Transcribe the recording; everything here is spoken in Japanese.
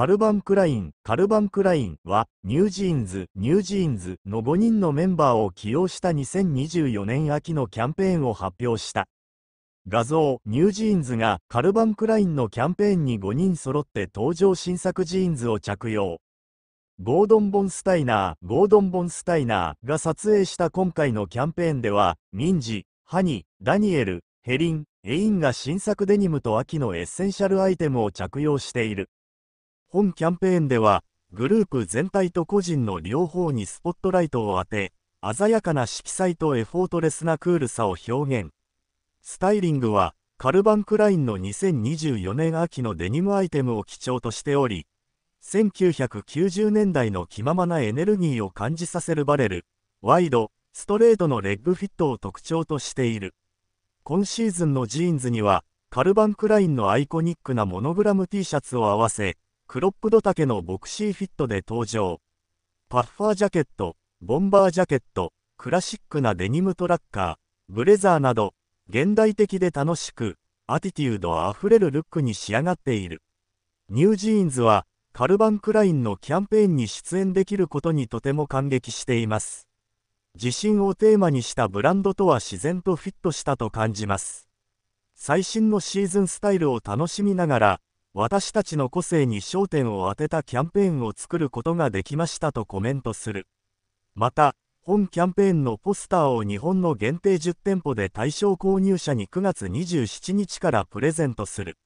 カルバン・クライン、カルバン・クラインは、ニュージーンズ、ニュージーンズの5人のメンバーを起用した2024年秋のキャンペーンを発表した。画像、ニュージーンズが、カルバン・クラインのキャンペーンに5人揃って登場新作ジーンズを着用。ゴードン・ボンスタイナー、ゴードン・ボンスタイナーが撮影した今回のキャンペーンでは、ミンジ、ハニ、ダニエル、ヘリン、エインが新作デニムと秋のエッセンシャルアイテムを着用している。本キャンペーンでは、グループ全体と個人の両方にスポットライトを当て、鮮やかな色彩とエフォートレスなクールさを表現。スタイリングは、カルバン・クラインの2024年秋のデニムアイテムを基調としており、1990年代の気ままなエネルギーを感じさせるバレル、ワイド、ストレートのレッグフィットを特徴としている。今シーズンのジーンズには、カルバン・クラインのアイコニックなモノグラム T シャツを合わせ、クロップド丈のボクシーフィットで登場。パッファージャケット、ボンバージャケット、クラシックなデニムトラッカー、ブレザーなど、現代的で楽しく、アティテュードあふれるルックに仕上がっている。ニュージーンズは、カルバン・クラインのキャンペーンに出演できることにとても感激しています。自信をテーマにしたブランドとは自然とフィットしたと感じます。最新のシーズンスタイルを楽しみながら、私たちの個性に焦点を当てたキャンペーンを作ることができましたとコメントする。また、本キャンペーンのポスターを日本の限定10店舗で対象購入者に9月27日からプレゼントする。